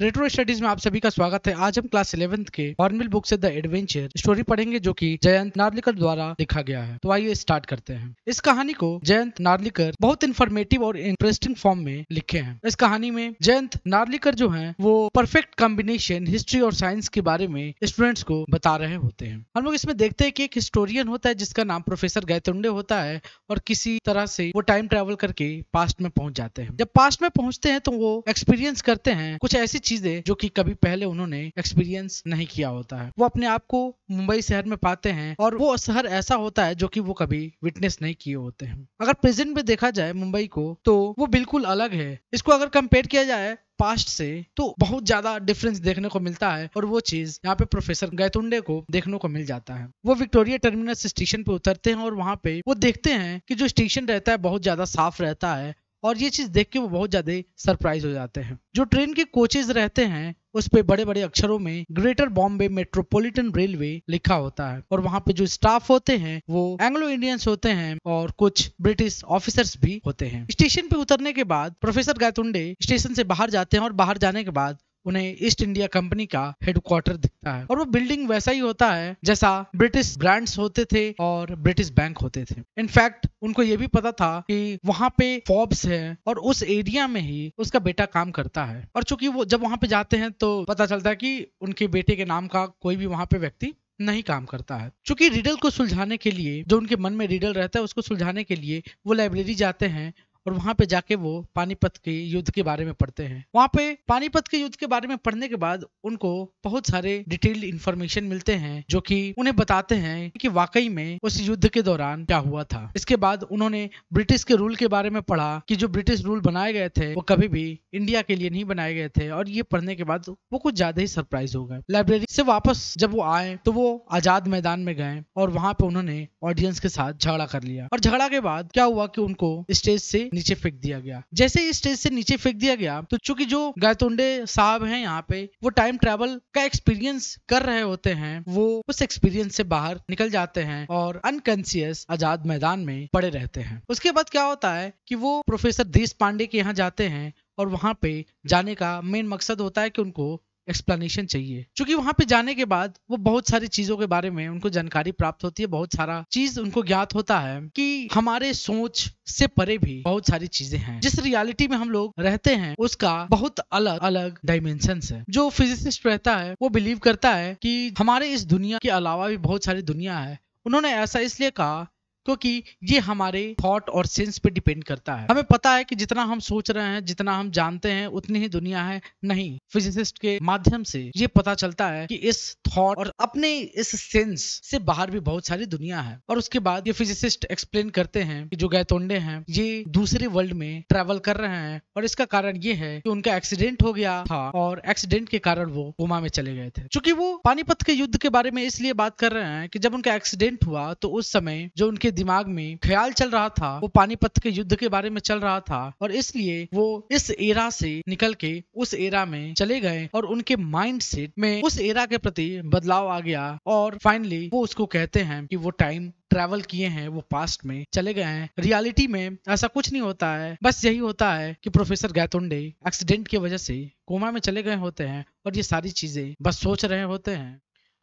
retro studies में आप सभी का स्वागत है आज हम क्लास इलेवेंथ के हॉर्नबिल बुक से द एडवेंचर स्टोरी पढ़ेंगे जो कि जयंत नार्लिकर द्वारा लिखा गया है तो आइए स्टार्ट करते हैं इस कहानी को जयंत नार्लिकर बहुत इन्फॉर्मेटिव और इंटरेस्टिंग फॉर्म में लिखे हैं इस कहानी में जयंत नार्लिकर जो है वो परफेक्ट कॉम्बिनेशन हिस्ट्री और साइंस के बारे में स्टूडेंट्स को बता रहे होते हैं हम लोग इसमें देखते हैं कि एक हिस्टोरियन होता है जिसका नाम प्रोफेसर गैतुंडे होता है और किसी तरह से वो टाइम ट्रेवल करके पास्ट में पहुंच जाते हैं जब पास्ट में पहुंचते हैं तो वो एक्सपीरियंस करते हैं कुछ ऐसी चीजें जो कि कभी पहले उन्होंने एक्सपीरियंस नहीं किया होता है वो अपने आप को मुंबई शहर में पाते हैं और वो शहर ऐसा होता है जो कि वो कभी विटनेस नहीं किए होते हैं अगर प्रेजेंट में देखा जाए मुंबई को तो वो बिल्कुल अलग है इसको अगर कंपेयर किया जाए पास्ट से तो बहुत ज्यादा डिफरेंस देखने को मिलता है और वो चीज यहाँ पे प्रोफेसर गैतुंडे को देखने को मिल जाता है वो विक्टोरिया टर्मिनस स्टेशन पे उतरते हैं और वहाँ पे वो देखते हैं कि जो स्टेशन रहता है बहुत ज्यादा साफ रहता है और ये चीज देख के वो बहुत ज्यादा सरप्राइज हो जाते हैं जो ट्रेन के कोचेज रहते हैं उस पे बड़े बड़े अक्षरों में ग्रेटर बॉम्बे मेट्रोपॉलिटन रेलवे लिखा होता है और वहाँ पे जो स्टाफ होते हैं वो एंग्लो इंडियंस होते हैं और कुछ ब्रिटिश ऑफिसर्स भी होते हैं स्टेशन पे उतरने के बाद प्रोफेसर गायतुंडे स्टेशन से बाहर जाते हैं और बाहर जाने के बाद उन्हें ईस्ट इंडिया कंपनी का हेडक्वार्टर दिखता है और वो बिल्डिंग वैसा ही होता है जैसा ब्रिटिश ब्रांड्स होते थे और ब्रिटिश बैंक होते थे इनफैक्ट उनको ये भी पता था कि वहाँ पे फॉब्स है और उस एरिया में ही उसका बेटा काम करता है और चूंकि वो जब वहाँ पे जाते हैं तो पता चलता है कि उनके बेटे के नाम का कोई भी वहाँ पे व्यक्ति नहीं काम करता है क्योंकि रिडल को सुलझाने के लिए जो उनके मन में रिडल रहता है उसको सुलझाने के लिए वो लाइब्रेरी जाते हैं और वहां पे जाके वो पानीपत के युद्ध के बारे में पढ़ते हैं वहां पे पानीपत के युद्ध के बारे में पढ़ने के बाद उनको बहुत सारे डिटेल्ड इन्फॉर्मेशन मिलते हैं जो कि उन्हें बताते हैं कि वाकई में उस युद्ध के दौरान क्या हुआ था इसके बाद उन्होंने ब्रिटिश के रूल के बारे में पढ़ा कि जो ब्रिटिश रूल बनाए गए थे वो कभी भी इंडिया के लिए नहीं बनाए गए थे और ये पढ़ने के बाद वो कुछ ज्यादा ही सरप्राइज हो गए लाइब्रेरी से वापस जब वो आए तो वो आजाद मैदान में गए और वहां पे उन्होंने ऑडियंस के साथ झगड़ा कर लिया और झगड़ा के बाद क्या हुआ कि उनको स्टेज से नीचे फेंक दिया गया जैसे ही स्टेज से नीचे फेंक दिया गया तो चूंकि जो गायतोंडे साहब हैं यहाँ पे वो टाइम ट्रेवल का एक्सपीरियंस कर रहे होते हैं वो उस एक्सपीरियंस से बाहर निकल जाते हैं और अनकॉन्सियस आजाद मैदान में पड़े रहते हैं उसके बाद क्या होता है कि वो प्रोफेसर देश पांडे के यहाँ जाते हैं और वहाँ पे जाने का मेन मकसद होता है कि उनको एक्सप्लेनेशन चाहिए क्योंकि वहां पे जाने के बाद वो बहुत सारी चीजों के बारे में उनको जानकारी प्राप्त होती है बहुत सारा चीज उनको ज्ञात होता है कि हमारे सोच से परे भी बहुत सारी चीजें हैं जिस रियलिटी में हम लोग रहते हैं उसका बहुत अलग अलग डायमेंशन है जो फिजिसिस्ट रहता है वो बिलीव करता है कि हमारे इस दुनिया के अलावा भी बहुत सारी दुनिया है उन्होंने ऐसा इसलिए कहा क्योंकि ये हमारे थॉट और सेंस पे डिपेंड करता है हमें पता है कि जितना हम सोच रहे हैं जितना हम जानते हैं उतनी ही दुनिया है नहीं फिजिसिस्ट के माध्यम से ये पता चलता है कि इस थॉट और अपने इस सेंस से बाहर भी बहुत सारी दुनिया है और उसके बाद ये फिजिसिस्ट एक्सप्लेन करते हैं कि जो गैतोंडे हैं ये दूसरे वर्ल्ड में ट्रेवल कर रहे हैं और इसका कारण ये है कि उनका एक्सीडेंट हो गया था और एक्सीडेंट के कारण वो कोमा में चले गए थे चूंकि वो पानीपत के युद्ध के बारे में इसलिए बात कर रहे हैं कि जब उनका एक्सीडेंट हुआ तो उस समय जो उनके दिमाग में ख्याल चल रहा था वो पानीपत के युद्ध के बारे में चल रहा था और इसलिए वो इस एरा से निकल के उस एरा में चले गए और उनके माइंड सेट में उस एरा के प्रति बदलाव आ गया और फाइनली वो उसको कहते हैं कि वो टाइम ट्रैवल किए हैं वो पास्ट में चले गए हैं रियलिटी में ऐसा कुछ नहीं होता है बस यही होता है कि प्रोफेसर गैतुंडे एक्सीडेंट की वजह से कोमा में चले गए होते हैं और ये सारी चीजें बस सोच रहे होते हैं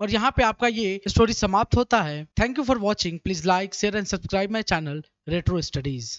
और यहाँ पे आपका ये स्टोरी समाप्त होता है thank you for watching please like share and subscribe my channel retro studies